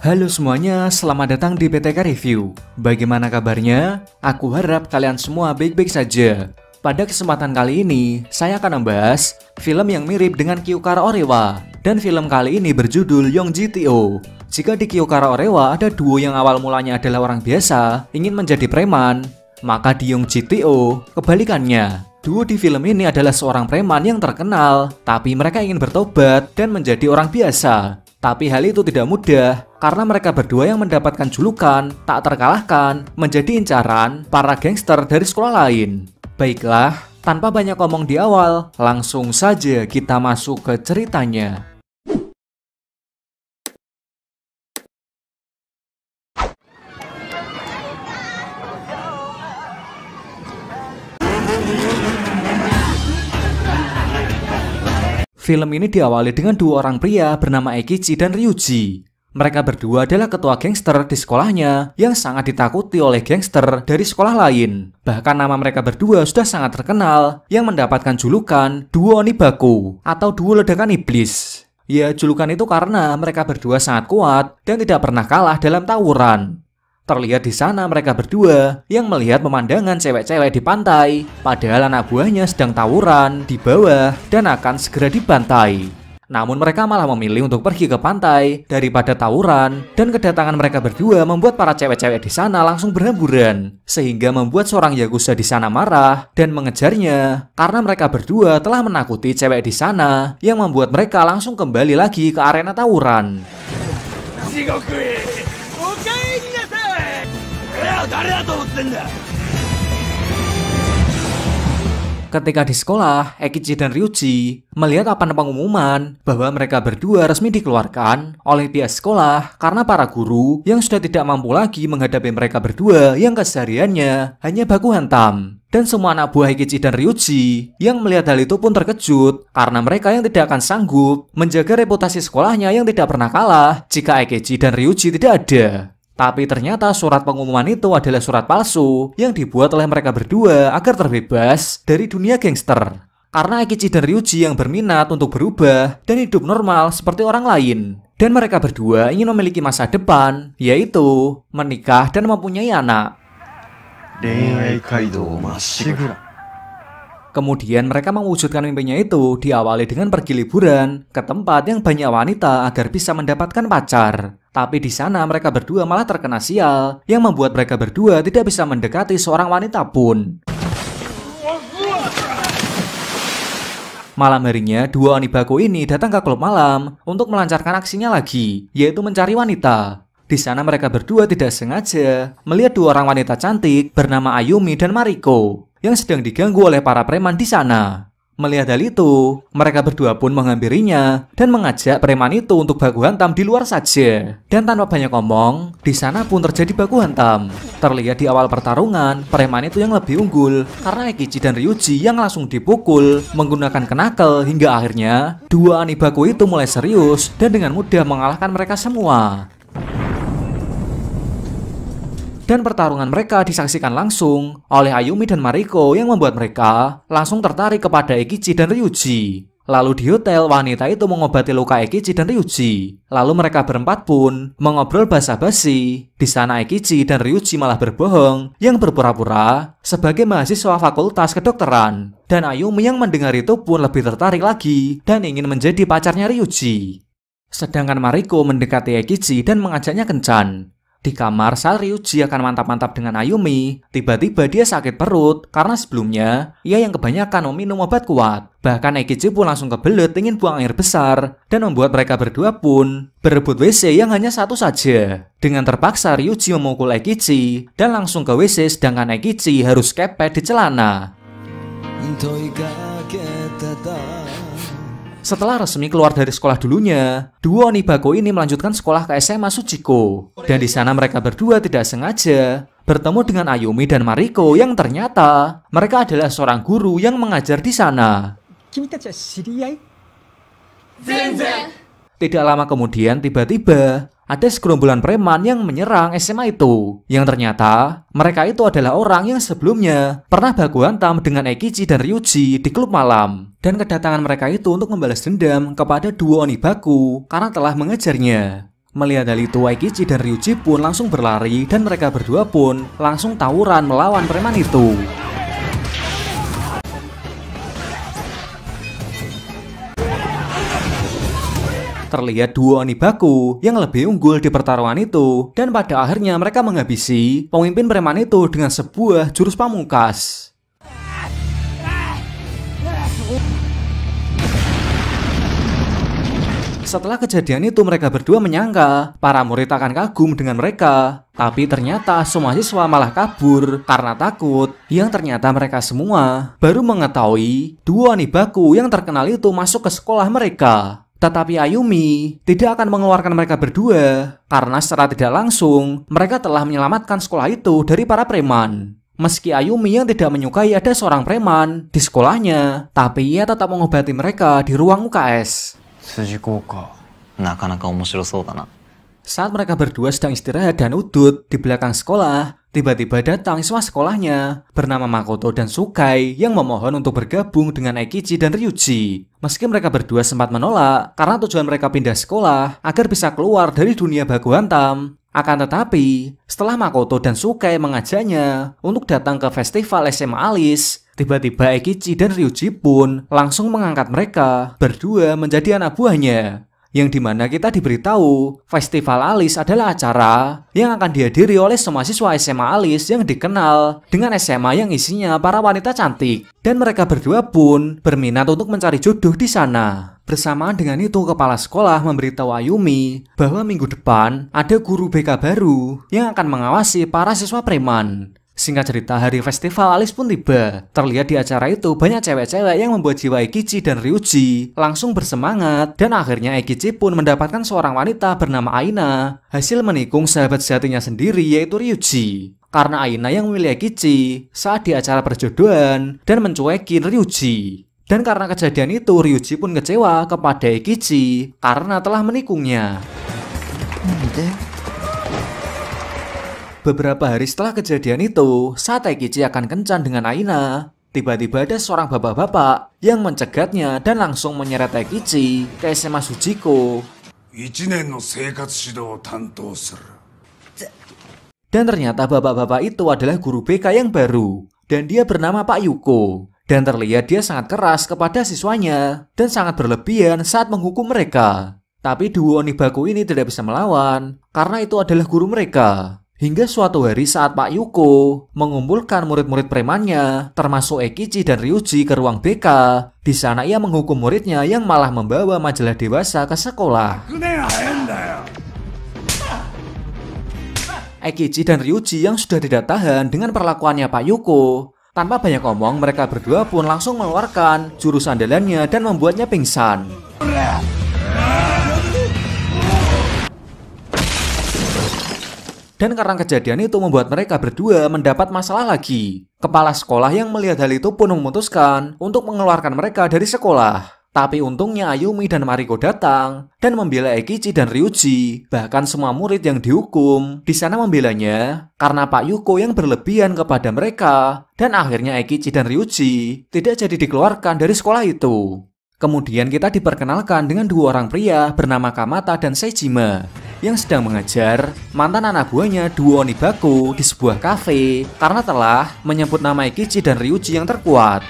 Halo semuanya, selamat datang di PTK Review. Bagaimana kabarnya? Aku harap kalian semua baik-baik saja. Pada kesempatan kali ini, saya akan membahas film yang mirip dengan Kyokara Orewa. Dan film kali ini berjudul Young GTO. Jika di Kyokara Orewa ada duo yang awal mulanya adalah orang biasa, ingin menjadi preman, maka di Young GTO, kebalikannya. Duo di film ini adalah seorang preman yang terkenal, tapi mereka ingin bertobat dan menjadi orang biasa. Tapi hal itu tidak mudah, karena mereka berdua yang mendapatkan julukan, tak terkalahkan, menjadi incaran para gangster dari sekolah lain. Baiklah, tanpa banyak omong di awal, langsung saja kita masuk ke ceritanya. Film ini diawali dengan dua orang pria bernama Eikichi dan Ryuji. Mereka berdua adalah ketua gangster di sekolahnya yang sangat ditakuti oleh gangster dari sekolah lain. Bahkan nama mereka berdua sudah sangat terkenal yang mendapatkan julukan Duo Onibaku atau Duo Ledakan Iblis. Ya, julukan itu karena mereka berdua sangat kuat dan tidak pernah kalah dalam tawuran. Terlihat di sana mereka berdua yang melihat pemandangan cewek-cewek di pantai, padahal anak buahnya sedang tawuran di bawah dan akan segera dibantai. Namun mereka malah memilih untuk pergi ke pantai daripada tawuran dan kedatangan mereka berdua membuat para cewek-cewek di sana langsung berhamburan sehingga membuat seorang Yakuza di sana marah dan mengejarnya karena mereka berdua telah menakuti cewek di sana yang membuat mereka langsung kembali lagi ke arena tawuran. Ketika di sekolah, Ekichi dan Ryuji melihat apa pengumuman bahwa mereka berdua resmi dikeluarkan oleh pihak sekolah karena para guru yang sudah tidak mampu lagi menghadapi mereka berdua yang kesehariannya hanya baku hantam. Dan semua anak buah Ekichi dan Ryuji yang melihat hal itu pun terkejut karena mereka yang tidak akan sanggup menjaga reputasi sekolahnya yang tidak pernah kalah jika Ekichi dan Ryuji tidak ada. Tapi ternyata surat pengumuman itu adalah surat palsu yang dibuat oleh mereka berdua agar terbebas dari dunia gangster. Karena Akichi dan Ryuji yang berminat untuk berubah dan hidup normal seperti orang lain. Dan mereka berdua ingin memiliki masa depan, yaitu menikah dan mempunyai anak. 恋愛街道まっしぐら Kemudian mereka mewujudkan mimpinya itu diawali dengan pergi liburan ke tempat yang banyak wanita agar bisa mendapatkan pacar. Tapi di sana mereka berdua malah terkena sial yang membuat mereka berdua tidak bisa mendekati seorang wanita pun. Malam harinya, dua Onibako ini datang ke klub malam untuk melancarkan aksinya lagi, yaitu mencari wanita. Di sana mereka berdua tidak sengaja melihat dua orang wanita cantik bernama Ayumi dan Mariko yang sedang diganggu oleh para preman di sana. Melihat hal itu, mereka berdua pun menghampirinya dan mengajak preman itu untuk baku hantam di luar saja. Dan tanpa banyak omong, di sana pun terjadi baku hantam. Terlihat di awal pertarungan, preman itu yang lebih unggul karena Ekichi dan Ryuji yang langsung dipukul menggunakan kenakel hingga akhirnya dua anibaku itu mulai serius dan dengan mudah mengalahkan mereka semua dan pertarungan mereka disaksikan langsung oleh Ayumi dan Mariko yang membuat mereka langsung tertarik kepada Ekichi dan Ryuji. Lalu di hotel, wanita itu mengobati luka Ekichi dan Ryuji. Lalu mereka berempat pun mengobrol basa-basi. Di sana Ekichi dan Ryuji malah berbohong yang berpura-pura sebagai mahasiswa fakultas kedokteran. Dan Ayumi yang mendengar itu pun lebih tertarik lagi dan ingin menjadi pacarnya Ryuji. Sedangkan Mariko mendekati Ekichi dan mengajaknya kencan. Di kamar, saat Ryuji akan mantap-mantap dengan Ayumi, tiba-tiba dia sakit perut karena sebelumnya ia yang kebanyakan meminum obat kuat. Bahkan Eikichi pun langsung kebelet ingin buang air besar dan membuat mereka berdua pun berebut WC yang hanya satu saja. Dengan terpaksa Ryuji memukul Eikichi dan langsung ke WC sedangkan Eikichi harus kepet di celana. Setelah resmi keluar dari sekolah dulunya, duo Onibako ini melanjutkan sekolah ke SMA Sujiko. Dan di sana mereka berdua tidak sengaja bertemu dengan Ayumi dan Mariko yang ternyata mereka adalah seorang guru yang mengajar di sana. Kita tidak lama kemudian tiba-tiba ada segerombolan preman yang menyerang SMA itu. Yang ternyata, mereka itu adalah orang yang sebelumnya pernah baku hantam dengan Ekichi dan Ryuji di klub malam. Dan kedatangan mereka itu untuk membalas dendam kepada dua Onibaku karena telah mengejarnya. Melihat hal itu, Ekichi dan Ryuji pun langsung berlari dan mereka berdua pun langsung tawuran melawan preman itu. Terlihat dua Onibaku yang lebih unggul di pertarungan itu dan pada akhirnya mereka menghabisi pemimpin preman itu dengan sebuah jurus pamungkas. Setelah kejadian itu mereka berdua menyangka para murid akan kagum dengan mereka. Tapi ternyata semua siswa malah kabur karena takut. Yang ternyata mereka semua baru mengetahui dua anibaku yang terkenal itu masuk ke sekolah mereka. Tetapi Ayumi tidak akan mengeluarkan mereka berdua karena secara tidak langsung mereka telah menyelamatkan sekolah itu dari para preman. Meski Ayumi yang tidak menyukai ada seorang preman di sekolahnya, tapi ia tetap mengobati mereka di ruang UKS. Saat mereka berdua sedang istirahat dan udut di belakang sekolah, Tiba-tiba datang siswa sekolahnya bernama Makoto dan Sukai yang memohon untuk bergabung dengan Aikichi dan Ryuji. Meski mereka berdua sempat menolak karena tujuan mereka pindah sekolah agar bisa keluar dari dunia baku hantam, akan tetapi, setelah Makoto dan Sukai mengajaknya untuk datang ke festival SMA Alis, tiba-tiba Aikichi dan Ryuji pun langsung mengangkat mereka berdua menjadi anak buahnya yang dimana kita diberitahu Festival Alis adalah acara yang akan dihadiri oleh semua siswa SMA Alis yang dikenal dengan SMA yang isinya para wanita cantik dan mereka berdua pun berminat untuk mencari jodoh di sana. Bersamaan dengan itu kepala sekolah memberitahu Ayumi bahwa minggu depan ada guru BK baru yang akan mengawasi para siswa preman Singkat cerita, hari festival Alice pun tiba. Terlihat di acara itu banyak cewek-cewek yang membuat jiwa Eikichi dan Ryuji langsung bersemangat dan akhirnya Eikichi pun mendapatkan seorang wanita bernama Aina. Hasil menikung sahabat sejatinya sendiri yaitu Ryuji karena Aina yang memilih Ekiji saat di acara perjodohan dan mencuekin Ryuji. Dan karena kejadian itu, Ryuji pun kecewa kepada Eikichi karena telah menikungnya. Hmm, Beberapa hari setelah kejadian itu, saat Taikichi akan kencan dengan Aina, tiba-tiba ada seorang bapak-bapak yang mencegatnya dan langsung menyeret Taikichi ke SMA Sujiko. Dan ternyata bapak-bapak itu adalah guru BK yang baru, dan dia bernama Pak Yuko. Dan terlihat dia sangat keras kepada siswanya, dan sangat berlebihan saat menghukum mereka. Tapi duo Onibaku ini tidak bisa melawan, karena itu adalah guru mereka. Hingga suatu hari saat Pak Yuko mengumpulkan murid-murid premannya, termasuk Ekichi dan Ryuji ke ruang BK, di sana ia menghukum muridnya yang malah membawa majalah dewasa ke sekolah. Ekichi dan Ryuji yang sudah tidak tahan dengan perlakuannya Pak Yuko. Tanpa banyak omong, mereka berdua pun langsung mengeluarkan jurus andalannya dan membuatnya pingsan. Dan karena kejadian itu membuat mereka berdua mendapat masalah lagi. Kepala sekolah yang melihat hal itu pun memutuskan untuk mengeluarkan mereka dari sekolah. Tapi untungnya Ayumi dan Mariko datang dan membela Ekichi dan Ryuji. Bahkan semua murid yang dihukum di sana membelanya karena Pak Yuko yang berlebihan kepada mereka dan akhirnya Ekichi dan Ryuji tidak jadi dikeluarkan dari sekolah itu. Kemudian kita diperkenalkan dengan dua orang pria bernama Kamata dan Seijima yang sedang mengajar mantan anak buahnya Duo Onibaku di sebuah kafe karena telah menyebut nama Ikichi dan Ryuji yang terkuat.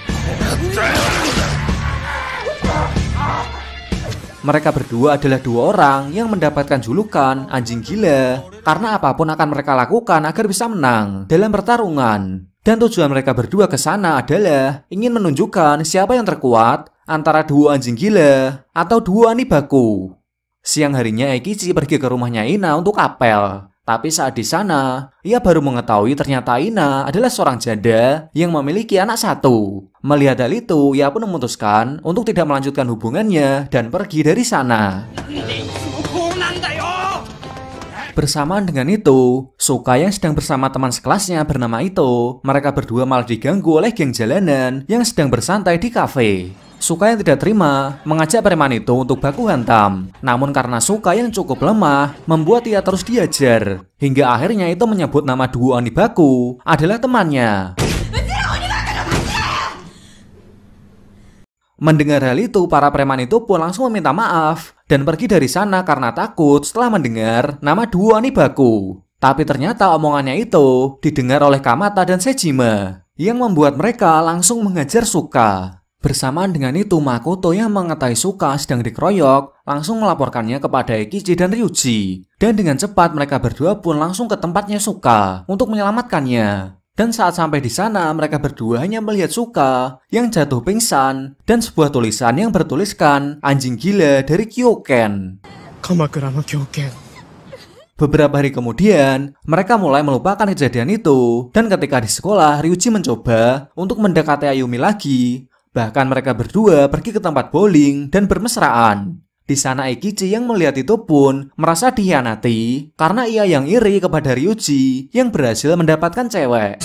Mereka berdua adalah dua orang yang mendapatkan julukan anjing gila karena apapun akan mereka lakukan agar bisa menang dalam pertarungan. Dan tujuan mereka berdua ke sana adalah ingin menunjukkan siapa yang terkuat antara dua anjing gila atau dua anibaku. Siang harinya Eikichi pergi ke rumahnya Ina untuk apel. Tapi saat di sana, ia baru mengetahui ternyata Ina adalah seorang janda yang memiliki anak satu. Melihat hal itu, ia pun memutuskan untuk tidak melanjutkan hubungannya dan pergi dari sana. Bersamaan dengan itu, Suka yang sedang bersama teman sekelasnya bernama Ito, mereka berdua malah diganggu oleh geng jalanan yang sedang bersantai di kafe. Suka yang tidak terima mengajak preman itu untuk baku hantam. Namun karena Suka yang cukup lemah, membuat ia terus diajar. Hingga akhirnya itu menyebut nama duo Anibaku adalah temannya. Mendengar hal itu, para preman itu pun langsung meminta maaf dan pergi dari sana karena takut setelah mendengar nama dua Nibaku. Tapi ternyata omongannya itu didengar oleh Kamata dan Sejima yang membuat mereka langsung mengejar Suka. Bersamaan dengan itu, Makoto yang mengetahui Suka sedang dikeroyok langsung melaporkannya kepada Ekichi dan Ryuji. Dan dengan cepat mereka berdua pun langsung ke tempatnya Suka untuk menyelamatkannya. Dan saat sampai di sana, mereka berdua hanya melihat Suka yang jatuh pingsan dan sebuah tulisan yang bertuliskan anjing gila dari Kyoken. Kamakurama Kyoken. Beberapa hari kemudian, mereka mulai melupakan kejadian itu. Dan ketika di sekolah, Ryuji mencoba untuk mendekati Ayumi lagi. Bahkan mereka berdua pergi ke tempat bowling dan bermesraan. Di sana Ikichi yang melihat itu pun merasa dihianati karena ia yang iri kepada Ryuji yang berhasil mendapatkan cewek.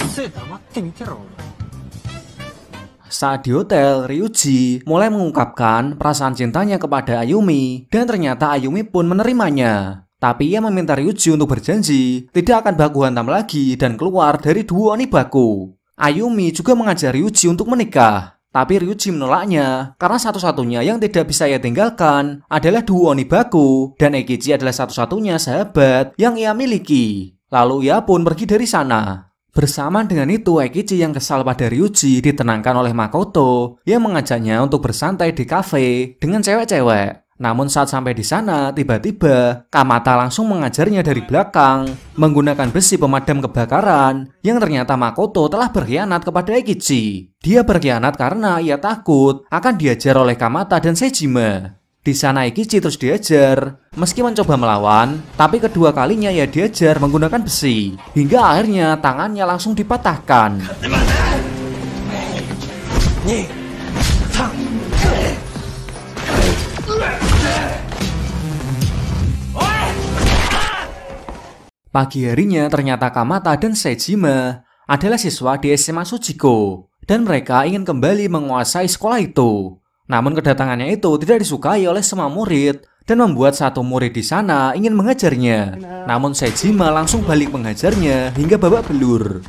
Saat di hotel, Ryuji mulai mengungkapkan perasaan cintanya kepada Ayumi dan ternyata Ayumi pun menerimanya. Tapi ia meminta Ryuji untuk berjanji tidak akan baku hantam lagi dan keluar dari duo Onibaku. Ayumi juga mengajak Ryuji untuk menikah. Tapi Ryuji menolaknya, karena satu-satunya yang tidak bisa ia tinggalkan adalah Duo Onibaku, dan Eikichi adalah satu-satunya sahabat yang ia miliki. Lalu ia pun pergi dari sana. Bersamaan dengan itu, Eikichi yang kesal pada Ryuji ditenangkan oleh Makoto yang mengajaknya untuk bersantai di kafe dengan cewek-cewek. Namun saat sampai di sana, tiba-tiba Kamata langsung mengajarnya dari belakang menggunakan besi pemadam kebakaran yang ternyata Makoto telah berkhianat kepada Ekichi. Dia berkhianat karena ia takut akan diajar oleh Kamata dan Sejima. Di sana Ekichi terus diajar, meski mencoba melawan, tapi kedua kalinya ia diajar menggunakan besi, hingga akhirnya tangannya langsung dipatahkan. Pagi harinya ternyata Kamata dan Sejima adalah siswa di SMA Sujiko dan mereka ingin kembali menguasai sekolah itu. Namun kedatangannya itu tidak disukai oleh semua murid dan membuat satu murid di sana ingin mengajarnya. Namun Sejima langsung balik mengajarnya hingga babak belur.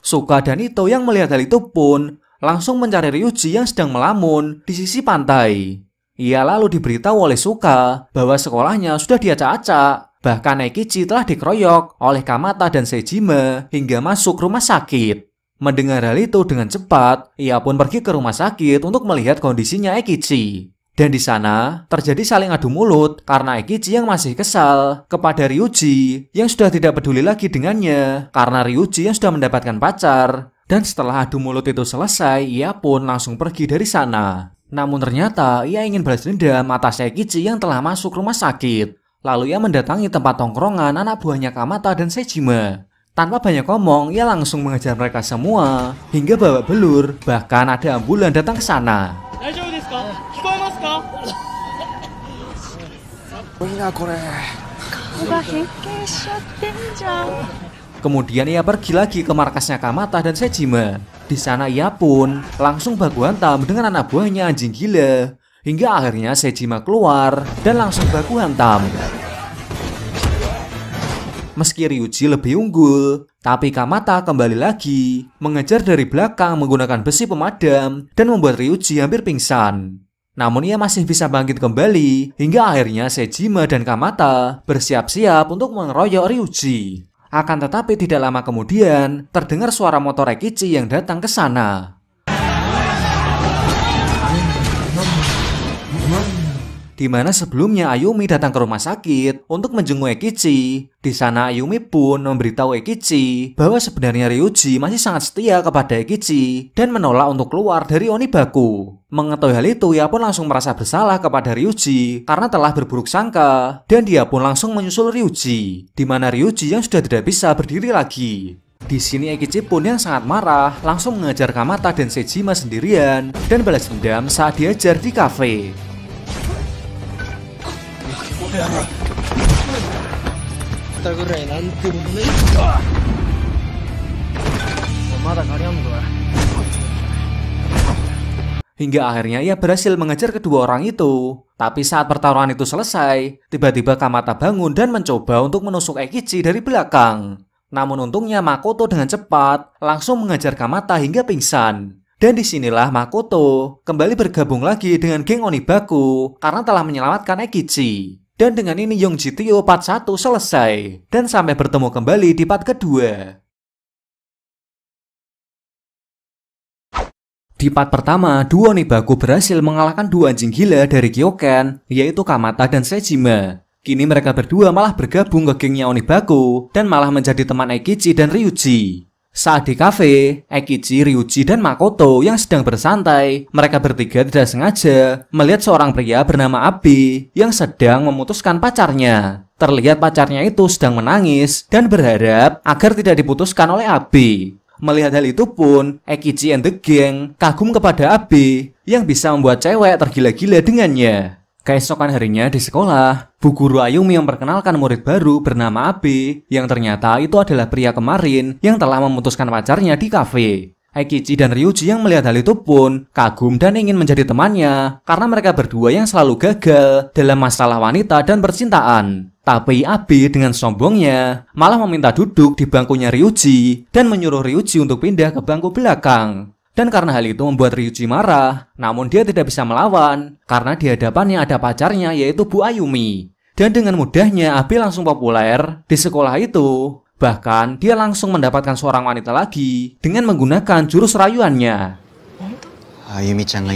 Suka dan Ito yang melihat hal itu pun langsung mencari Ryuji yang sedang melamun di sisi pantai. Ia lalu diberitahu oleh Suka bahwa sekolahnya sudah diacak-acak Bahkan Naikichi telah dikeroyok oleh Kamata dan Sejima hingga masuk rumah sakit. Mendengar hal itu dengan cepat, ia pun pergi ke rumah sakit untuk melihat kondisinya Naikichi. Dan di sana terjadi saling adu mulut karena Eikichi yang masih kesal kepada Ryuji yang sudah tidak peduli lagi dengannya karena Ryuji yang sudah mendapatkan pacar. Dan setelah adu mulut itu selesai, ia pun langsung pergi dari sana. Namun ternyata ia ingin balas dendam atas Eikichi yang telah masuk rumah sakit. Lalu ia mendatangi tempat tongkrongan anak buahnya Kamata dan Sejima. Tanpa banyak ngomong, ia langsung mengejar mereka semua hingga babak belur. Bahkan ada ambulan datang ke sana. Kemudian ia pergi lagi ke markasnya Kamata dan Sejima. Di sana ia pun langsung baku hantam dengan anak buahnya anjing gila. Hingga akhirnya Sejima keluar dan langsung baku hantam. Meski Ryuji lebih unggul, tapi Kamata kembali lagi, mengejar dari belakang menggunakan besi pemadam dan membuat Ryuji hampir pingsan. Namun ia masih bisa bangkit kembali, hingga akhirnya Sejima dan Kamata bersiap-siap untuk mengeroyok Ryuji. Akan tetapi tidak lama kemudian, terdengar suara motor Rekichi yang datang ke sana. di mana sebelumnya Ayumi datang ke rumah sakit untuk menjenguk Ekichi. Di sana Ayumi pun memberitahu Ekichi bahwa sebenarnya Ryuji masih sangat setia kepada Ekichi dan menolak untuk keluar dari Onibaku. Mengetahui hal itu, ia pun langsung merasa bersalah kepada Ryuji karena telah berburuk sangka dan dia pun langsung menyusul Ryuji, di mana Ryuji yang sudah tidak bisa berdiri lagi. Di sini Ekichi pun yang sangat marah, langsung mengejar Kamata dan Sejima sendirian dan balas dendam saat diajar di kafe. Hingga akhirnya ia berhasil mengejar kedua orang itu. Tapi saat pertarungan itu selesai, tiba-tiba Kamata bangun dan mencoba untuk menusuk Ekichi dari belakang. Namun untungnya Makoto dengan cepat langsung mengejar Kamata hingga pingsan. Dan disinilah Makoto kembali bergabung lagi dengan geng Onibaku karena telah menyelamatkan Ekichi. Dan dengan ini Yong Tio part 1 selesai. Dan sampai bertemu kembali di part kedua. Di part pertama, duo Nibaku berhasil mengalahkan dua anjing gila dari Kyoken, yaitu Kamata dan Sejima. Kini mereka berdua malah bergabung ke gengnya Onibaku dan malah menjadi teman Eikichi dan Ryuji. Saat di kafe, Ekichi, Ryuji, dan Makoto yang sedang bersantai, mereka bertiga tidak sengaja melihat seorang pria bernama Abi yang sedang memutuskan pacarnya. Terlihat pacarnya itu sedang menangis dan berharap agar tidak diputuskan oleh Abi. Melihat hal itu pun, Ekichi and the gang kagum kepada Abi yang bisa membuat cewek tergila-gila dengannya. Keesokan harinya di sekolah, Bu Guru Ayumi memperkenalkan murid baru bernama Abi, yang ternyata itu adalah pria kemarin yang telah memutuskan pacarnya di kafe. Aikichi dan Ryuji yang melihat hal itu pun kagum dan ingin menjadi temannya karena mereka berdua yang selalu gagal dalam masalah wanita dan percintaan. Tapi Abi dengan sombongnya malah meminta duduk di bangkunya Ryuji dan menyuruh Ryuji untuk pindah ke bangku belakang. Dan karena hal itu membuat Ryuji marah, namun dia tidak bisa melawan karena di hadapannya ada pacarnya yaitu Bu Ayumi. Dan dengan mudahnya Abi langsung populer di sekolah itu. Bahkan dia langsung mendapatkan seorang wanita lagi dengan menggunakan jurus rayuannya. Ayumi-chan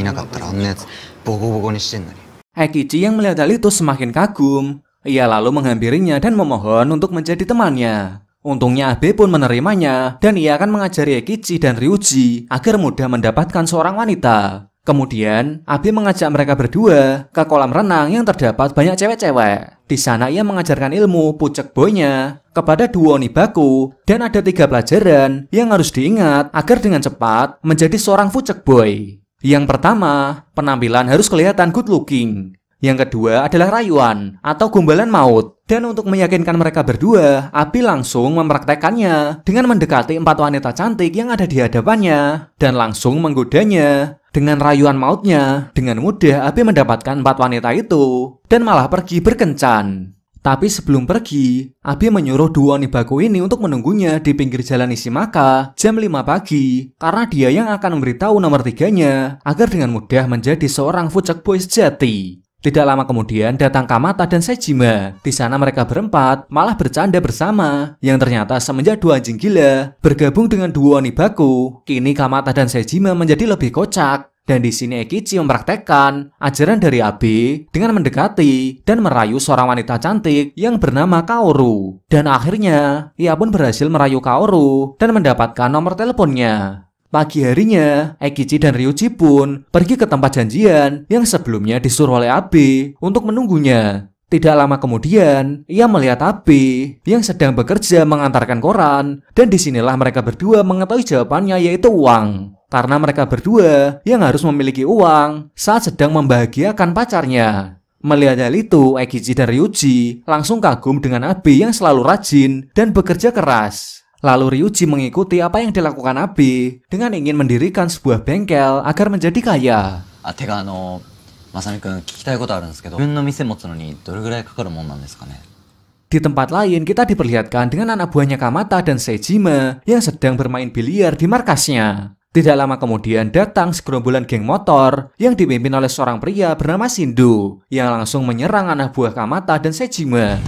yang melihat hal itu semakin kagum. Ia lalu menghampirinya dan memohon untuk menjadi temannya. Untungnya Abe pun menerimanya dan ia akan mengajari Ekichi dan Ryuji agar mudah mendapatkan seorang wanita. Kemudian, Abe mengajak mereka berdua ke kolam renang yang terdapat banyak cewek-cewek. Di sana ia mengajarkan ilmu pucek boynya kepada dua onibaku dan ada tiga pelajaran yang harus diingat agar dengan cepat menjadi seorang pucek boy. Yang pertama, penampilan harus kelihatan good looking. Yang kedua adalah rayuan atau gombalan maut. Dan untuk meyakinkan mereka berdua, Abi langsung mempraktekannya dengan mendekati empat wanita cantik yang ada di hadapannya dan langsung menggodanya. Dengan rayuan mautnya, dengan mudah Abi mendapatkan empat wanita itu dan malah pergi berkencan. Tapi sebelum pergi, Abi menyuruh dua baku ini untuk menunggunya di pinggir jalan Isimaka jam 5 pagi karena dia yang akan memberitahu nomor tiganya agar dengan mudah menjadi seorang fucek boy sejati. Tidak lama kemudian datang Kamata dan Sejima. Di sana mereka berempat malah bercanda bersama yang ternyata semenjak dua anjing gila bergabung dengan dua Onibaku, kini Kamata dan Sejima menjadi lebih kocak. Dan di sini Ekichi mempraktekkan ajaran dari Abe dengan mendekati dan merayu seorang wanita cantik yang bernama Kaoru. Dan akhirnya, ia pun berhasil merayu Kaoru dan mendapatkan nomor teleponnya. Pagi harinya, Ekichi dan Ryuji pun pergi ke tempat janjian yang sebelumnya disuruh oleh Abi untuk menunggunya. Tidak lama kemudian, ia melihat Abi yang sedang bekerja mengantarkan koran dan disinilah mereka berdua mengetahui jawabannya yaitu uang. Karena mereka berdua yang harus memiliki uang saat sedang membahagiakan pacarnya. Melihat hal itu, Ekichi dan Ryuji langsung kagum dengan Abi yang selalu rajin dan bekerja keras. Lalu Ryuji mengikuti apa yang dilakukan Abi dengan ingin mendirikan sebuah bengkel agar menjadi kaya. Ah, di tempat lain, kita diperlihatkan dengan anak buahnya Kamata dan Seijima yang sedang bermain biliar di markasnya. Tidak lama kemudian datang segerombolan geng motor yang dipimpin oleh seorang pria bernama Sindu yang langsung menyerang anak buah Kamata dan Seijima.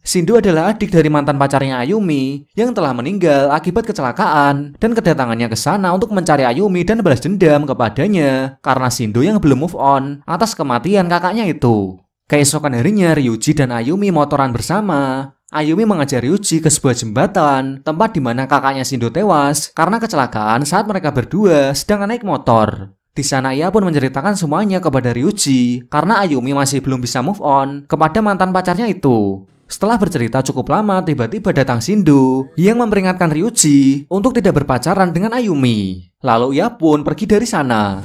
Sindu adalah adik dari mantan pacarnya Ayumi yang telah meninggal akibat kecelakaan dan kedatangannya ke sana untuk mencari Ayumi dan balas dendam kepadanya karena Sindu yang belum move on atas kematian kakaknya itu. Keesokan harinya Ryuji dan Ayumi motoran bersama. Ayumi mengajar Ryuji ke sebuah jembatan, tempat di mana kakaknya Sindu tewas karena kecelakaan saat mereka berdua sedang naik motor. Di sana ia pun menceritakan semuanya kepada Ryuji karena Ayumi masih belum bisa move on kepada mantan pacarnya itu. Setelah bercerita cukup lama, tiba-tiba datang Sindu yang memperingatkan Ryuji untuk tidak berpacaran dengan Ayumi. Lalu ia pun pergi dari sana.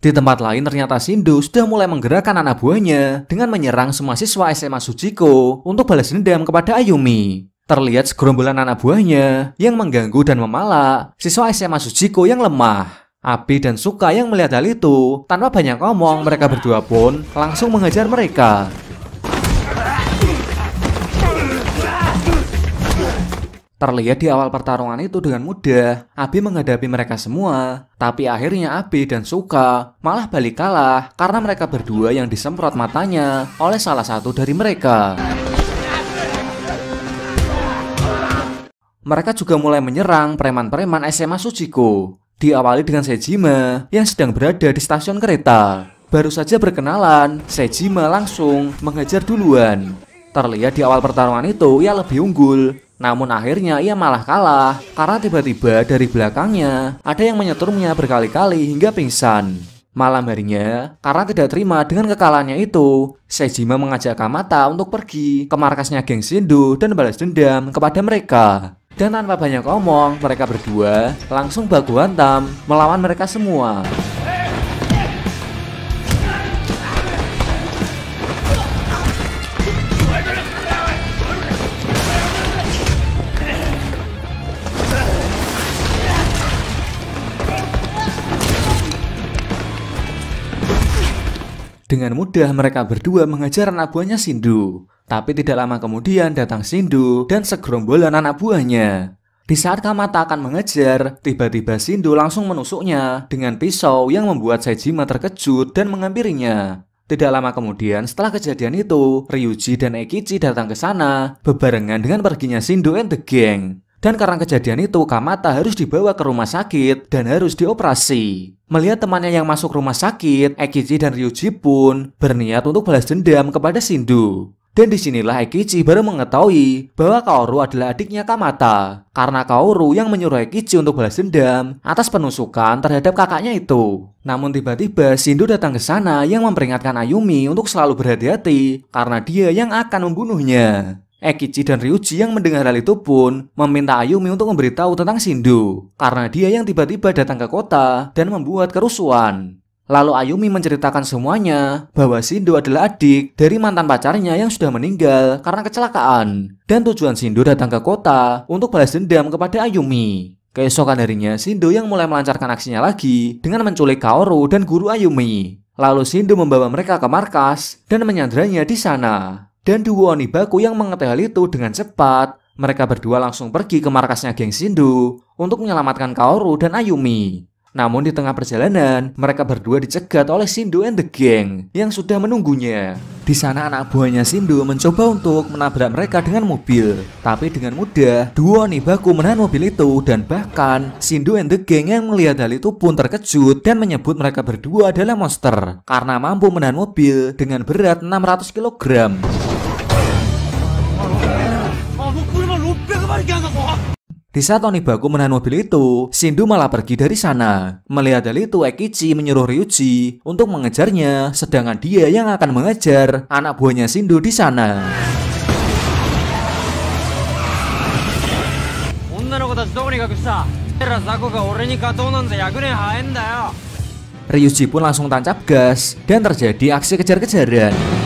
Di tempat lain ternyata Sindu sudah mulai menggerakkan anak buahnya dengan menyerang semua siswa SMA Sujiko untuk balas dendam kepada Ayumi. Terlihat segerombolan anak buahnya yang mengganggu dan memalak siswa SMA Sujiko yang lemah. Abi dan Suka yang melihat hal itu, tanpa banyak ngomong, mereka berdua pun langsung mengejar mereka. Terlihat di awal pertarungan itu dengan mudah, Abi menghadapi mereka semua. Tapi akhirnya Abi dan Suka malah balik kalah karena mereka berdua yang disemprot matanya oleh salah satu dari mereka. Mereka juga mulai menyerang preman-preman SMA Sujiko. Diawali dengan Sejima yang sedang berada di stasiun kereta. Baru saja berkenalan, Sejima langsung mengejar duluan. Terlihat di awal pertarungan itu ia lebih unggul, namun akhirnya ia malah kalah karena tiba-tiba dari belakangnya ada yang menyetrumnya berkali-kali hingga pingsan. Malam harinya, karena tidak terima dengan kekalahannya itu, Sejima mengajak Kamata untuk pergi ke markasnya geng Sindu dan balas dendam kepada mereka. Dan tanpa banyak omong, mereka berdua langsung baku hantam melawan mereka semua. Dengan mudah mereka berdua mengejar anak buahnya Sindu. Tapi tidak lama kemudian datang Sindu dan segerombolan anak buahnya. Di saat Kamata akan mengejar, tiba-tiba Sindu langsung menusuknya dengan pisau yang membuat Sejima terkejut dan mengampirinya. Tidak lama kemudian setelah kejadian itu, Ryuji dan Ekichi datang ke sana bebarengan dengan perginya Sindu and the gang. Dan karena kejadian itu, Kamata harus dibawa ke rumah sakit dan harus dioperasi. Melihat temannya yang masuk rumah sakit, Ekichi dan Ryuji pun berniat untuk balas dendam kepada Sindu. Dan disinilah Ekichi baru mengetahui bahwa Kaoru adalah adiknya Kamata karena Kaoru yang menyuruh Ekichi untuk balas dendam atas penusukan terhadap kakaknya itu. Namun tiba-tiba Shindo datang ke sana yang memperingatkan Ayumi untuk selalu berhati-hati karena dia yang akan membunuhnya. Ekichi dan Ryuji yang mendengar hal itu pun meminta Ayumi untuk memberitahu tentang Shindo karena dia yang tiba-tiba datang ke kota dan membuat kerusuhan. Lalu Ayumi menceritakan semuanya bahwa Shindo adalah adik dari mantan pacarnya yang sudah meninggal karena kecelakaan. Dan tujuan Shindo datang ke kota untuk balas dendam kepada Ayumi. Keesokan harinya, Shindo yang mulai melancarkan aksinya lagi dengan menculik Kaoru dan guru Ayumi. Lalu Shindo membawa mereka ke markas dan menyandranya di sana. Dan duo Onibaku yang mengetahui hal itu dengan cepat, mereka berdua langsung pergi ke markasnya geng Shindo untuk menyelamatkan Kaoru dan Ayumi. Namun di tengah perjalanan, mereka berdua dicegat oleh Sindu and the Gang yang sudah menunggunya. Di sana anak buahnya Sindu mencoba untuk menabrak mereka dengan mobil. Tapi dengan mudah, dua baku menahan mobil itu dan bahkan Sindu and the Gang yang melihat hal itu pun terkejut dan menyebut mereka berdua adalah monster karena mampu menahan mobil dengan berat 600 kg. Di saat Onibaku menahan mobil itu, Sindu malah pergi dari sana. Melihat hal itu, Ekichi menyuruh Ryuji untuk mengejarnya, sedangkan dia yang akan mengejar anak buahnya Sindu di sana. Ryuji pun langsung tancap gas dan terjadi aksi kejar-kejaran.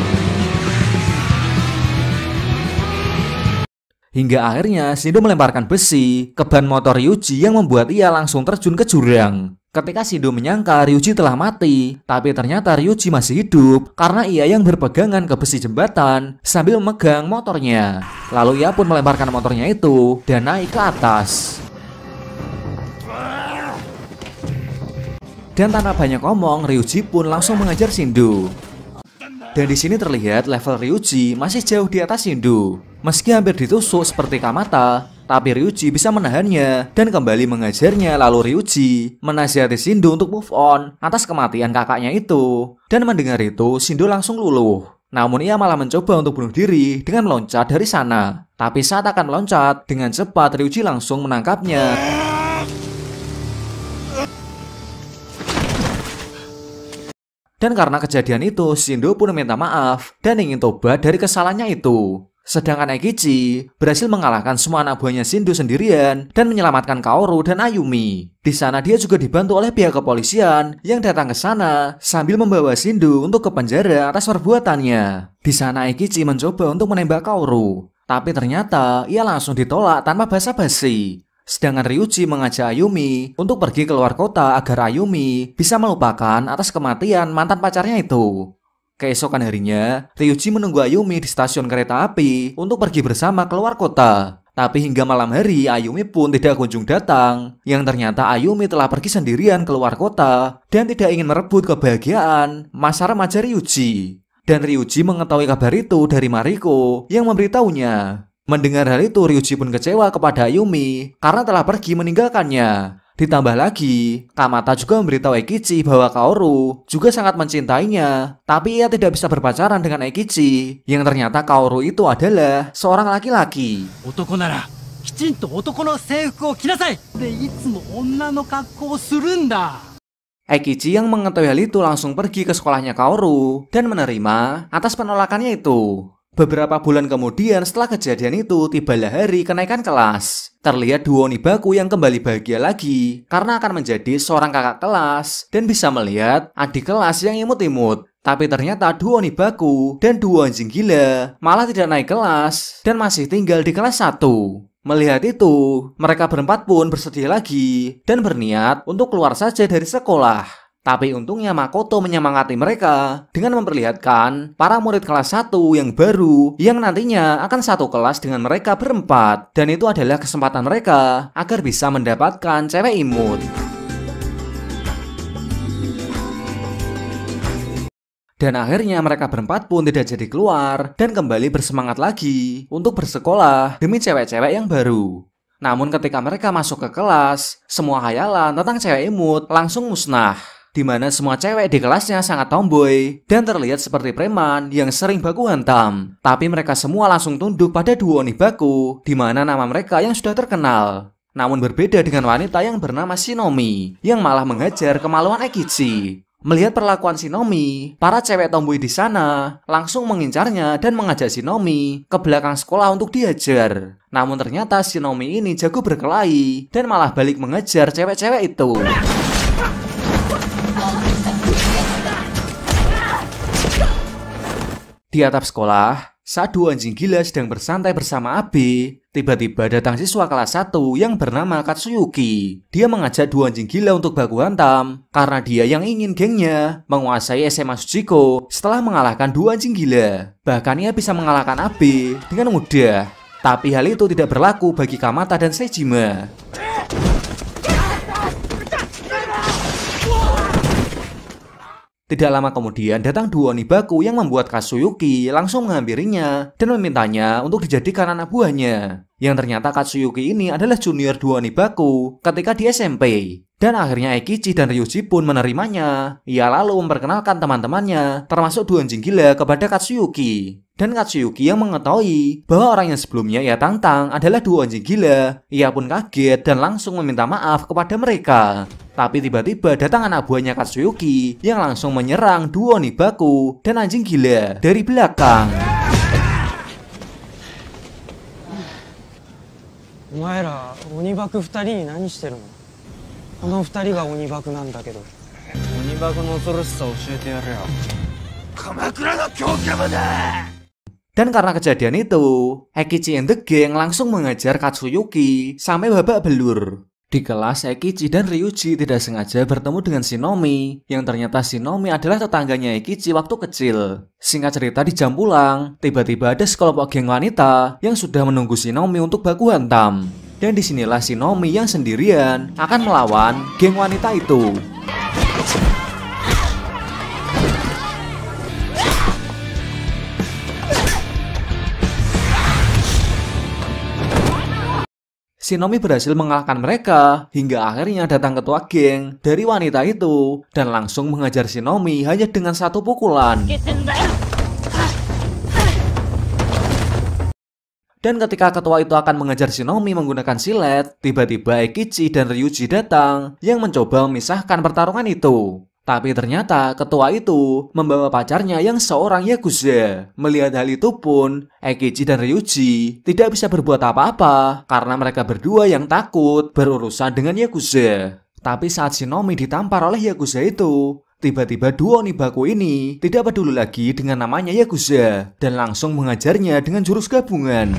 Hingga akhirnya Shindo melemparkan besi ke ban motor Ryuji yang membuat ia langsung terjun ke jurang. Ketika Shindo menyangka Ryuji telah mati, tapi ternyata Ryuji masih hidup karena ia yang berpegangan ke besi jembatan sambil memegang motornya. Lalu ia pun melemparkan motornya itu dan naik ke atas. Dan tanpa banyak omong, Ryuji pun langsung mengajar Shindo. Dan di sini terlihat level Ryuji masih jauh di atas Shindo. Meski hampir ditusuk seperti Kamata, tapi Ryuji bisa menahannya dan kembali mengajarnya lalu Ryuji menasihati Shindo untuk move on atas kematian kakaknya itu. Dan mendengar itu, Shindo langsung luluh. Namun ia malah mencoba untuk bunuh diri dengan meloncat dari sana. Tapi saat akan meloncat, dengan cepat Ryuji langsung menangkapnya. Dan karena kejadian itu, Shindo pun meminta maaf dan ingin tobat dari kesalahannya itu. Sedangkan Ekichi berhasil mengalahkan semua anak buahnya Shindo sendirian dan menyelamatkan Kaoru dan Ayumi. Di sana dia juga dibantu oleh pihak kepolisian yang datang ke sana sambil membawa Shindo untuk ke penjara atas perbuatannya. Di sana Ekichi mencoba untuk menembak Kaoru, tapi ternyata ia langsung ditolak tanpa basa-basi. Sedangkan Ryuji mengajak Ayumi untuk pergi keluar kota agar Ayumi bisa melupakan atas kematian mantan pacarnya itu. Keesokan harinya, Ryuji menunggu Ayumi di stasiun kereta api untuk pergi bersama keluar kota. Tapi hingga malam hari, Ayumi pun tidak kunjung datang. Yang ternyata Ayumi telah pergi sendirian keluar kota dan tidak ingin merebut kebahagiaan masa remaja Ryuji. Dan Ryuji mengetahui kabar itu dari Mariko yang memberitahunya. Mendengar hal itu, Ryuji pun kecewa kepada Ayumi karena telah pergi meninggalkannya. Ditambah lagi, Kamata juga memberitahu Eikichi bahwa Kaoru juga sangat mencintainya, tapi ia tidak bisa berpacaran dengan Eikichi, yang ternyata Kaoru itu adalah seorang laki-laki. Eikichi yang mengetahui hal itu langsung pergi ke sekolahnya Kaoru dan menerima atas penolakannya itu. Beberapa bulan kemudian setelah kejadian itu, tibalah hari kenaikan kelas. Terlihat duo Nibaku yang kembali bahagia lagi, karena akan menjadi seorang kakak kelas, dan bisa melihat adik kelas yang imut-imut. Tapi ternyata duo Nibaku dan duo anjing gila malah tidak naik kelas, dan masih tinggal di kelas satu. Melihat itu, mereka berempat pun bersedih lagi, dan berniat untuk keluar saja dari sekolah. Tapi untungnya Makoto menyemangati mereka dengan memperlihatkan para murid kelas 1 yang baru yang nantinya akan satu kelas dengan mereka berempat dan itu adalah kesempatan mereka agar bisa mendapatkan cewek imut. Dan akhirnya mereka berempat pun tidak jadi keluar dan kembali bersemangat lagi untuk bersekolah demi cewek-cewek yang baru. Namun ketika mereka masuk ke kelas, semua hayalan tentang cewek imut langsung musnah di mana semua cewek di kelasnya sangat tomboy dan terlihat seperti preman yang sering baku hantam. Tapi mereka semua langsung tunduk pada duo Onibaku, di mana nama mereka yang sudah terkenal. Namun berbeda dengan wanita yang bernama Shinomi, yang malah menghajar kemaluan Ekichi. Melihat perlakuan Shinomi, para cewek tomboy di sana langsung mengincarnya dan mengajak Shinomi ke belakang sekolah untuk diajar. Namun ternyata Shinomi ini jago berkelahi dan malah balik mengejar cewek-cewek itu. Di atap sekolah, satu anjing gila sedang bersantai bersama Abe. Tiba-tiba datang siswa kelas 1 yang bernama Katsuyuki. Dia mengajak dua anjing gila untuk baku hantam karena dia yang ingin gengnya menguasai SMA Sujiko setelah mengalahkan dua anjing gila. Bahkan ia bisa mengalahkan Abe dengan mudah. Tapi hal itu tidak berlaku bagi Kamata dan Sejima. Tidak lama kemudian datang dua Onibaku yang membuat Kasuyuki langsung menghampirinya dan memintanya untuk dijadikan anak buahnya yang ternyata Katsuyuki ini adalah junior duo Nibaku ketika di SMP. Dan akhirnya Eikichi dan Ryuji pun menerimanya. Ia lalu memperkenalkan teman-temannya, termasuk dua anjing gila kepada Katsuyuki. Dan Katsuyuki yang mengetahui bahwa orang yang sebelumnya ia tantang adalah dua anjing gila. Ia pun kaget dan langsung meminta maaf kepada mereka. Tapi tiba-tiba datang anak buahnya Katsuyuki yang langsung menyerang duo Nibaku dan anjing gila dari belakang. Dan karena kejadian itu, Heikichi and the langsung mengejar Katsuyuki sampai babak belur. Di kelas, Ekichi dan Ryuji tidak sengaja bertemu dengan Shinomi, yang ternyata Shinomi adalah tetangganya Ekichi waktu kecil. Singkat cerita di jam pulang, tiba-tiba ada sekelompok geng wanita yang sudah menunggu Shinomi untuk baku hantam. Dan disinilah Shinomi yang sendirian akan melawan geng wanita itu. Shinomi berhasil mengalahkan mereka hingga akhirnya datang ketua geng dari wanita itu dan langsung mengajar Shinomi hanya dengan satu pukulan. Dan ketika ketua itu akan mengejar Shinomi menggunakan silet, tiba-tiba Ekichi dan Ryuji datang yang mencoba memisahkan pertarungan itu. Tapi ternyata ketua itu membawa pacarnya yang seorang Yakuza. Melihat hal itu pun, Ekichi dan Ryuji tidak bisa berbuat apa-apa karena mereka berdua yang takut berurusan dengan Yakuza. Tapi saat Shinomi ditampar oleh Yakuza itu, Tiba-tiba dua Onibaku ini tidak peduli lagi dengan namanya Yakuza dan langsung mengajarnya dengan jurus gabungan.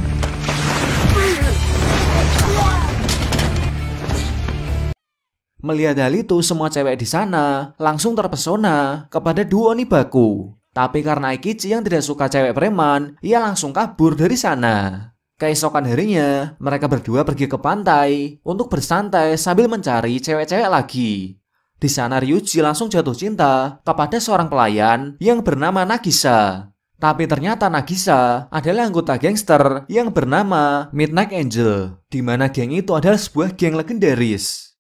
Melihat hal itu, semua cewek di sana langsung terpesona kepada duo Nibaku. Tapi karena Aikichi yang tidak suka cewek preman, ia langsung kabur dari sana. Keesokan harinya, mereka berdua pergi ke pantai untuk bersantai sambil mencari cewek-cewek lagi. Di sana Ryuji langsung jatuh cinta kepada seorang pelayan yang bernama Nagisa. Tapi ternyata Nagisa adalah anggota gangster yang bernama Midnight Angel, di mana geng itu adalah sebuah geng legendaris.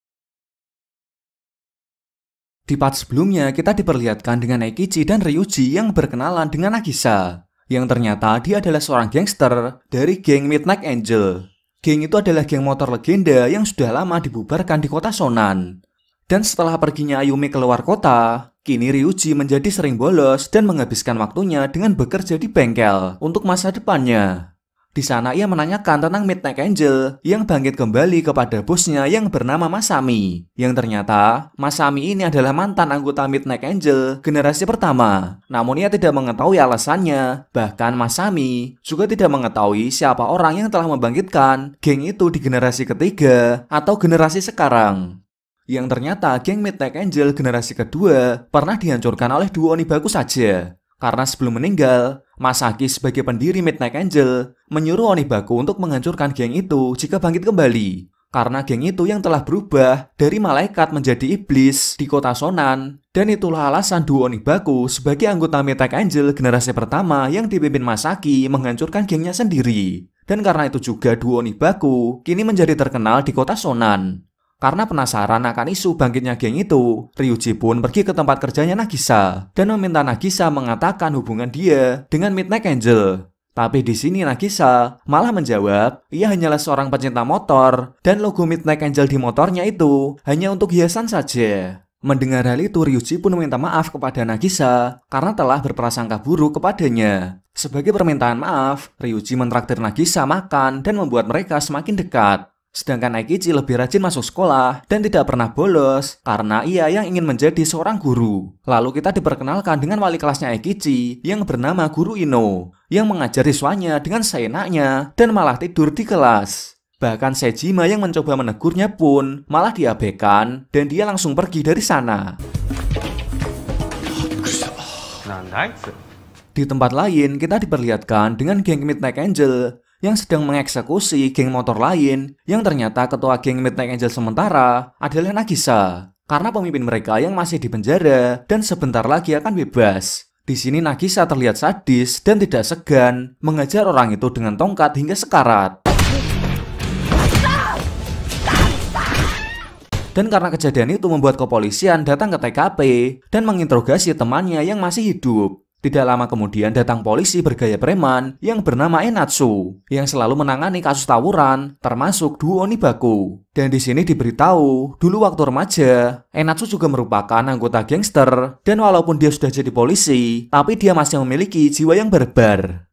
Di part sebelumnya, kita diperlihatkan dengan Neikichi dan Ryuji yang berkenalan dengan Nagisa, yang ternyata dia adalah seorang gangster dari geng Midnight Angel. Geng itu adalah geng motor legenda yang sudah lama dibubarkan di kota Sonan. Dan setelah perginya Ayumi keluar kota, kini Ryuji menjadi sering bolos dan menghabiskan waktunya dengan bekerja di bengkel untuk masa depannya. Di sana ia menanyakan tentang Midnight Angel yang bangkit kembali kepada bosnya yang bernama Masami. Yang ternyata, Masami ini adalah mantan anggota Midnight Angel generasi pertama. Namun ia tidak mengetahui alasannya. Bahkan Masami juga tidak mengetahui siapa orang yang telah membangkitkan geng itu di generasi ketiga atau generasi sekarang yang ternyata geng Midnight Angel generasi kedua pernah dihancurkan oleh dua Onibaku saja. Karena sebelum meninggal, Masaki sebagai pendiri Midnight Angel menyuruh Onibaku untuk menghancurkan geng itu jika bangkit kembali. Karena geng itu yang telah berubah dari malaikat menjadi iblis di kota Sonan, dan itulah alasan duo Onibaku sebagai anggota Midnight Angel generasi pertama yang dipimpin Masaki menghancurkan gengnya sendiri. Dan karena itu juga duo Onibaku kini menjadi terkenal di kota Sonan. Karena penasaran akan isu bangkitnya geng itu, Ryuji pun pergi ke tempat kerjanya Nagisa dan meminta Nagisa mengatakan hubungan dia dengan Midnight Angel. Tapi di sini Nagisa malah menjawab, ia hanyalah seorang pecinta motor dan logo Midnight Angel di motornya itu hanya untuk hiasan saja. Mendengar hal itu, Ryuji pun meminta maaf kepada Nagisa karena telah berprasangka buruk kepadanya. Sebagai permintaan maaf, Ryuji mentraktir Nagisa makan dan membuat mereka semakin dekat. Sedangkan Aikichi lebih rajin masuk sekolah dan tidak pernah bolos karena ia yang ingin menjadi seorang guru. Lalu kita diperkenalkan dengan wali kelasnya Aikichi yang bernama Guru Ino yang mengajari siswanya dengan seenaknya dan malah tidur di kelas. Bahkan Sejima yang mencoba menegurnya pun malah diabaikan dan dia langsung pergi dari sana. Nah, di tempat lain, kita diperlihatkan dengan geng Midnight Angel yang sedang mengeksekusi geng motor lain yang ternyata ketua geng Midnight Angel sementara adalah Nagisa karena pemimpin mereka yang masih di penjara dan sebentar lagi akan bebas. Di sini Nagisa terlihat sadis dan tidak segan mengajar orang itu dengan tongkat hingga sekarat. Dan karena kejadian itu membuat kepolisian datang ke TKP dan menginterogasi temannya yang masih hidup. Tidak lama kemudian datang polisi bergaya preman yang bernama Enatsu yang selalu menangani kasus tawuran termasuk duo Nibaku. Dan di sini diberitahu, dulu waktu remaja, Enatsu juga merupakan anggota gangster dan walaupun dia sudah jadi polisi, tapi dia masih memiliki jiwa yang barbar.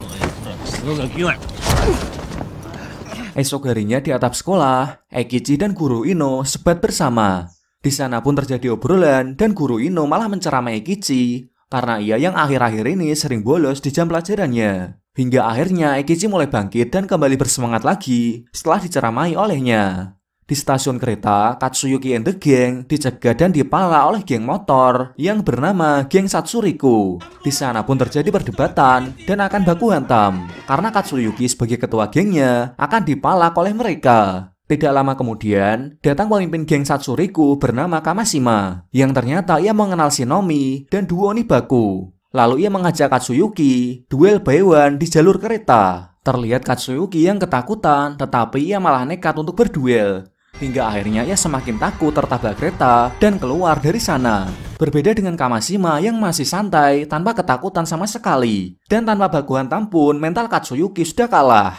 Esok harinya di atap sekolah, Ekichi dan guru Ino sebat bersama. Di sana pun terjadi obrolan dan guru Ino malah menceramai Ekichi karena ia yang akhir-akhir ini sering bolos di jam pelajarannya. Hingga akhirnya Ekichi mulai bangkit dan kembali bersemangat lagi setelah diceramai olehnya. Di stasiun kereta, Katsuyuki and the Gang dicegah dan dipala oleh geng motor yang bernama Geng Satsuriku. Di sana pun terjadi perdebatan dan akan baku hantam, karena Katsuyuki sebagai ketua gengnya akan dipalak oleh mereka. Tidak lama kemudian, datang pemimpin geng Satsuriku bernama Kamashima, yang ternyata ia mengenal Shinomi dan duo Onibaku. Lalu ia mengajak Katsuyuki duel Baywan di jalur kereta. Terlihat Katsuyuki yang ketakutan, tetapi ia malah nekat untuk berduel. Hingga akhirnya ia semakin takut tertabrak kereta dan keluar dari sana. Berbeda dengan Kamashima yang masih santai tanpa ketakutan sama sekali. Dan tanpa baguhan tampun, mental Katsuyuki sudah kalah.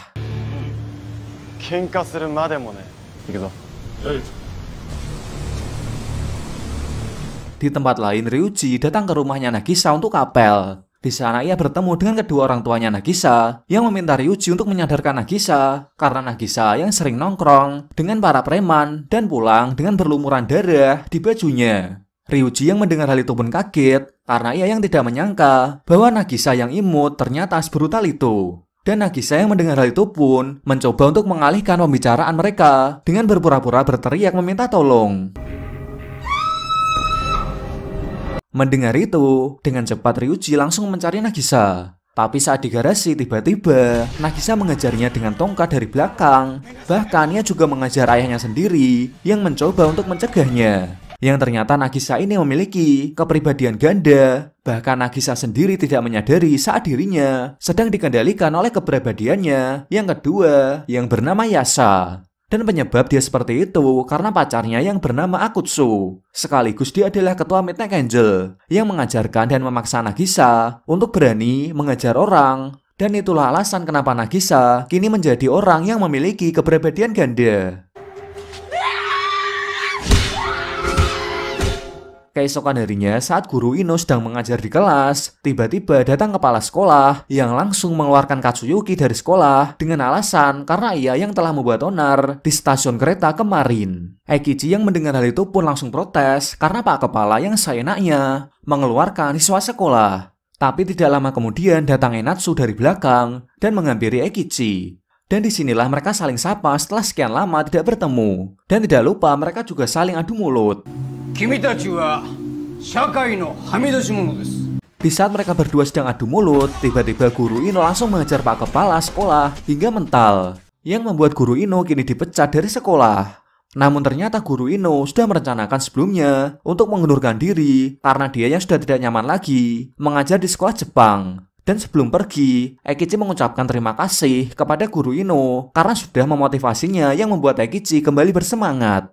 喧嘩するまでもね行くぞ Di tempat lain, Ryuji datang ke rumahnya Nagisa untuk kapel. Di sana ia bertemu dengan kedua orang tuanya Nagisa yang meminta Ryuji untuk menyadarkan Nagisa karena Nagisa yang sering nongkrong dengan para preman dan pulang dengan berlumuran darah di bajunya. Ryuji yang mendengar hal itu pun kaget karena ia yang tidak menyangka bahwa Nagisa yang imut ternyata sebrutal itu. Dan Nagisa yang mendengar hal itu pun mencoba untuk mengalihkan pembicaraan mereka dengan berpura-pura berteriak meminta tolong. Mendengar itu, dengan cepat Ryuji langsung mencari Nagisa. Tapi saat di garasi, tiba-tiba Nagisa mengejarnya dengan tongkat dari belakang. Bahkan ia juga mengejar ayahnya sendiri yang mencoba untuk mencegahnya yang ternyata Nagisa ini memiliki kepribadian ganda. Bahkan Nagisa sendiri tidak menyadari saat dirinya sedang dikendalikan oleh kepribadiannya yang kedua yang bernama Yasa. Dan penyebab dia seperti itu karena pacarnya yang bernama Akutsu. Sekaligus dia adalah ketua Midnight Angel yang mengajarkan dan memaksa Nagisa untuk berani mengejar orang. Dan itulah alasan kenapa Nagisa kini menjadi orang yang memiliki kepribadian ganda. Keesokan harinya saat guru Ino sedang mengajar di kelas, tiba-tiba datang kepala sekolah yang langsung mengeluarkan Katsuyuki dari sekolah dengan alasan karena ia yang telah membuat onar di stasiun kereta kemarin. Eikichi yang mendengar hal itu pun langsung protes karena pak kepala yang seenaknya mengeluarkan siswa sekolah. Tapi tidak lama kemudian datang Enatsu dari belakang dan menghampiri Eikichi. Dan disinilah mereka saling sapa setelah sekian lama tidak bertemu. Dan tidak lupa mereka juga saling adu mulut. Di saat mereka berdua sedang adu mulut, tiba-tiba guru Ino langsung mengejar Pak Kepala sekolah hingga mental, yang membuat guru Ino kini dipecat dari sekolah. Namun ternyata guru Ino sudah merencanakan sebelumnya untuk mengundurkan diri karena dia yang sudah tidak nyaman lagi mengajar di sekolah Jepang. Dan sebelum pergi, Ekichi mengucapkan terima kasih kepada guru Ino karena sudah memotivasinya yang membuat Ekichi kembali bersemangat.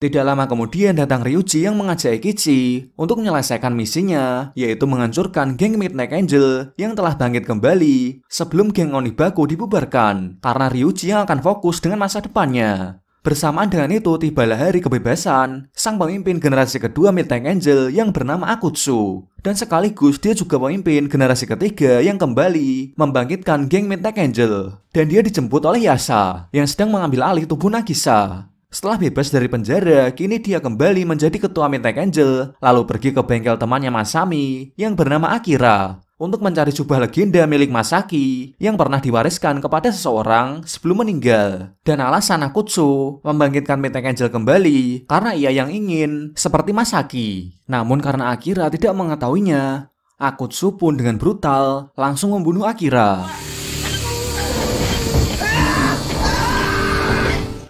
Tidak lama kemudian datang Ryuji yang mengajak Ikichi untuk menyelesaikan misinya, yaitu menghancurkan geng Midnight Angel yang telah bangkit kembali sebelum geng Onibaku dibubarkan karena Ryuji yang akan fokus dengan masa depannya. Bersamaan dengan itu, tibalah hari kebebasan sang pemimpin generasi kedua Midnight Angel yang bernama Akutsu. Dan sekaligus dia juga pemimpin generasi ketiga yang kembali membangkitkan geng Midnight Angel. Dan dia dijemput oleh Yasa yang sedang mengambil alih tubuh Nagisa. Setelah bebas dari penjara, kini dia kembali menjadi ketua Midnight Angel, lalu pergi ke bengkel temannya Masami yang bernama Akira untuk mencari jubah legenda milik Masaki yang pernah diwariskan kepada seseorang sebelum meninggal. Dan alasan Akutsu membangkitkan Midnight Angel kembali karena ia yang ingin seperti Masaki. Namun karena Akira tidak mengetahuinya, Akutsu pun dengan brutal langsung membunuh Akira.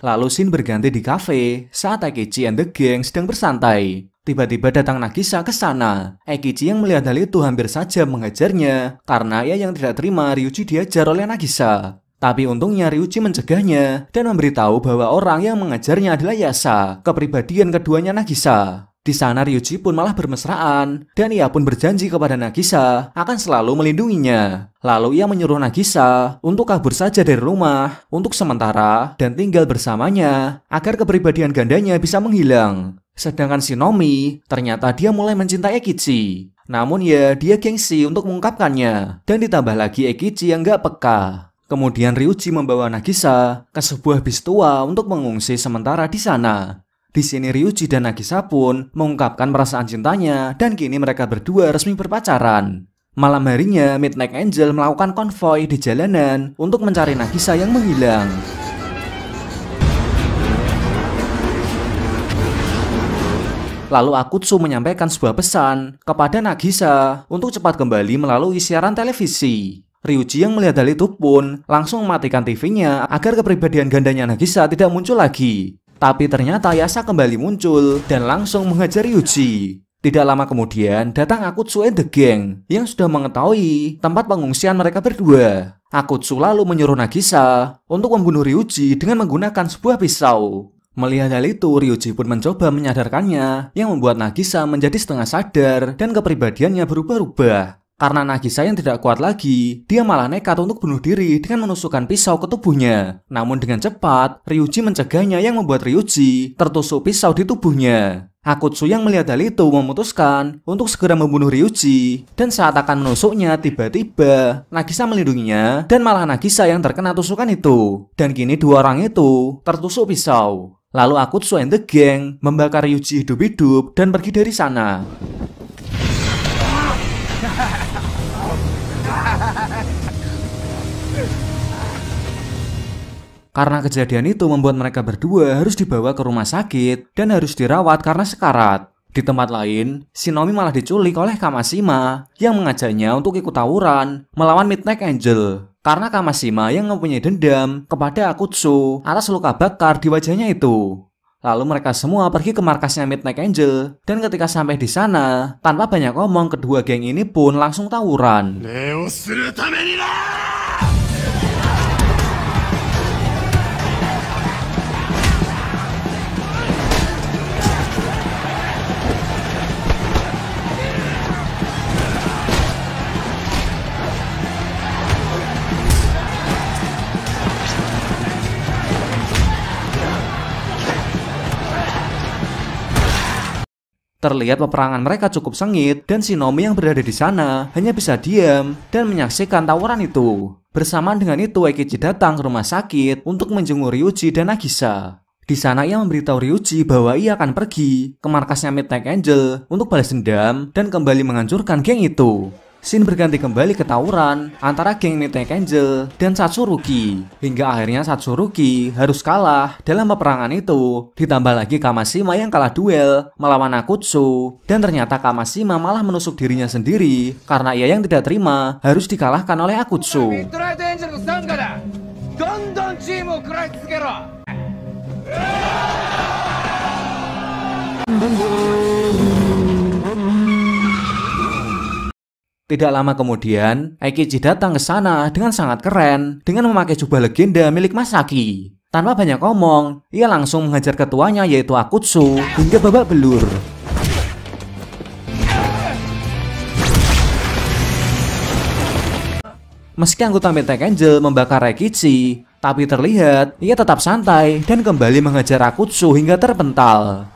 Lalu Shin berganti di kafe saat Taekichi and the gang sedang bersantai. Tiba-tiba datang Nagisa ke sana. Ekichi yang melihat hal itu hampir saja mengejarnya karena ia yang tidak terima Ryuji diajar oleh Nagisa. Tapi untungnya Ryuji mencegahnya dan memberitahu bahwa orang yang mengajarnya adalah Yasa, kepribadian keduanya Nagisa. Di sana Ryuji pun malah bermesraan, dan ia pun berjanji kepada Nagisa akan selalu melindunginya. Lalu ia menyuruh Nagisa untuk kabur saja dari rumah untuk sementara dan tinggal bersamanya agar kepribadian gandanya bisa menghilang. Sedangkan Shinomi, ternyata dia mulai mencintai Ekichi. Namun ya, dia gengsi untuk mengungkapkannya. Dan ditambah lagi Ekichi yang gak peka. Kemudian Ryuji membawa Nagisa ke sebuah bis tua untuk mengungsi sementara di sana. Di sini Ryuji dan Nagisa pun mengungkapkan perasaan cintanya dan kini mereka berdua resmi berpacaran. Malam harinya, Midnight Angel melakukan konvoi di jalanan untuk mencari Nagisa yang menghilang. Lalu Akutsu menyampaikan sebuah pesan kepada Nagisa untuk cepat kembali melalui siaran televisi. Ryuji yang melihat hal itu pun langsung mematikan TV-nya agar kepribadian gandanya Nagisa tidak muncul lagi. Tapi ternyata Yasa kembali muncul dan langsung mengejar Yuji. Tidak lama kemudian, datang Akutsu and the gang yang sudah mengetahui tempat pengungsian mereka berdua. Akutsu lalu menyuruh Nagisa untuk membunuh Ryuji dengan menggunakan sebuah pisau. Melihat hal itu, Ryuji pun mencoba menyadarkannya yang membuat Nagisa menjadi setengah sadar dan kepribadiannya berubah-ubah. Karena Nagisa yang tidak kuat lagi, dia malah nekat untuk bunuh diri dengan menusukkan pisau ke tubuhnya. Namun dengan cepat, Ryuji mencegahnya yang membuat Ryuji tertusuk pisau di tubuhnya. Akutsu yang melihat hal itu memutuskan untuk segera membunuh Ryuji dan saat akan menusuknya tiba-tiba Nagisa melindunginya dan malah Nagisa yang terkena tusukan itu dan kini dua orang itu tertusuk pisau. Lalu Akutsu and the gang membakar Ryuji hidup-hidup dan pergi dari sana. Karena kejadian itu membuat mereka berdua harus dibawa ke rumah sakit dan harus dirawat karena sekarat. Di tempat lain, Shinomi malah diculik oleh Kamashima yang mengajaknya untuk ikut tawuran melawan Midnight Angel. Karena Kamashima yang mempunyai dendam kepada Akutsu atas luka bakar di wajahnya itu. Lalu mereka semua pergi ke markasnya Midnight Angel. Dan ketika sampai di sana, tanpa banyak ngomong, kedua geng ini pun langsung tawuran. Terlihat peperangan mereka cukup sengit dan Shinomi yang berada di sana hanya bisa diam dan menyaksikan tawuran itu. Bersamaan dengan itu, Eikichi datang ke rumah sakit untuk menjenguk Ryuji dan Nagisa. Di sana ia memberitahu Ryuji bahwa ia akan pergi ke markasnya Midnight Angel untuk balas dendam dan kembali menghancurkan geng itu. Scene berganti kembali ke tawuran antara geng Nete Angel dan Satsuruki. Hingga akhirnya Satsuruki harus kalah dalam peperangan itu. Ditambah lagi Kamashima yang kalah duel melawan Akutsu. Dan ternyata Kamashima malah menusuk dirinya sendiri karena ia yang tidak terima harus dikalahkan oleh Akutsu. Tidak lama kemudian, Aikichi datang ke sana dengan sangat keren dengan memakai jubah legenda milik Masaki. Tanpa banyak omong, ia langsung mengejar ketuanya yaitu Akutsu hingga babak belur. Meski anggota Midnight Angel membakar Aikichi, tapi terlihat ia tetap santai dan kembali mengejar Akutsu hingga terpental.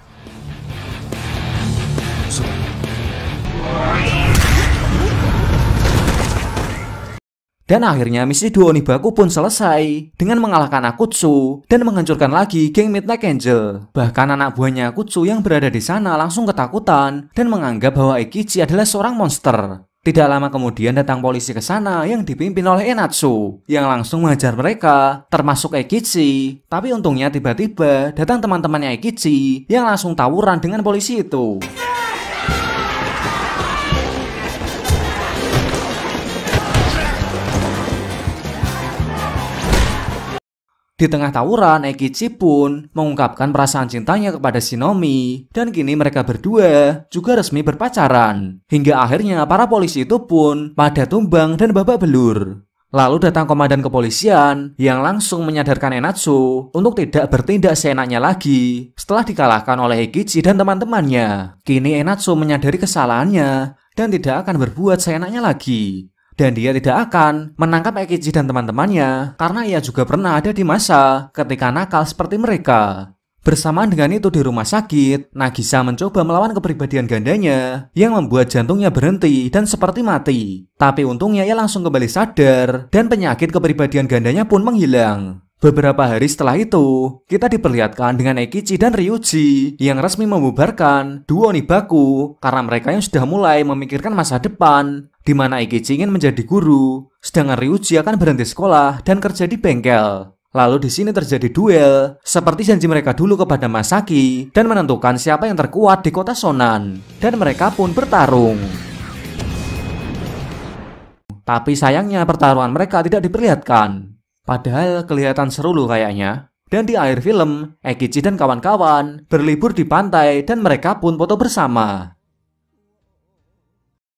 Dan akhirnya misi duo Onibaku pun selesai dengan mengalahkan Akutsu dan menghancurkan lagi geng Midnight Angel. Bahkan anak buahnya Akutsu yang berada di sana langsung ketakutan dan menganggap bahwa Ikichi adalah seorang monster. Tidak lama kemudian datang polisi ke sana yang dipimpin oleh Enatsu yang langsung mengejar mereka termasuk Eikichi. Tapi untungnya tiba-tiba datang teman-temannya Eikichi yang langsung tawuran dengan polisi itu. Di tengah tawuran, Eikichi pun mengungkapkan perasaan cintanya kepada Shinomi, dan kini mereka berdua juga resmi berpacaran. Hingga akhirnya para polisi itu pun pada tumbang dan babak belur. Lalu datang komandan kepolisian yang langsung menyadarkan Enatsu untuk tidak bertindak seenaknya lagi setelah dikalahkan oleh Eikichi dan teman-temannya. Kini Enatsu menyadari kesalahannya dan tidak akan berbuat seenaknya lagi dan dia tidak akan menangkap Ekiji dan teman-temannya karena ia juga pernah ada di masa ketika nakal seperti mereka. Bersamaan dengan itu di rumah sakit, Nagisa mencoba melawan kepribadian gandanya yang membuat jantungnya berhenti dan seperti mati. Tapi untungnya ia langsung kembali sadar dan penyakit kepribadian gandanya pun menghilang. Beberapa hari setelah itu, kita diperlihatkan dengan Ekichi dan Ryuji yang resmi membubarkan duo Nibaku karena mereka yang sudah mulai memikirkan masa depan di mana Ikichi ingin menjadi guru, sedangkan Ryuji akan berhenti sekolah dan kerja di bengkel. Lalu di sini terjadi duel, seperti janji mereka dulu kepada Masaki dan menentukan siapa yang terkuat di kota Sonan. Dan mereka pun bertarung. Tapi sayangnya pertarungan mereka tidak diperlihatkan. Padahal kelihatan seru loh kayaknya. Dan di akhir film, Ekichi dan kawan-kawan berlibur di pantai dan mereka pun foto bersama.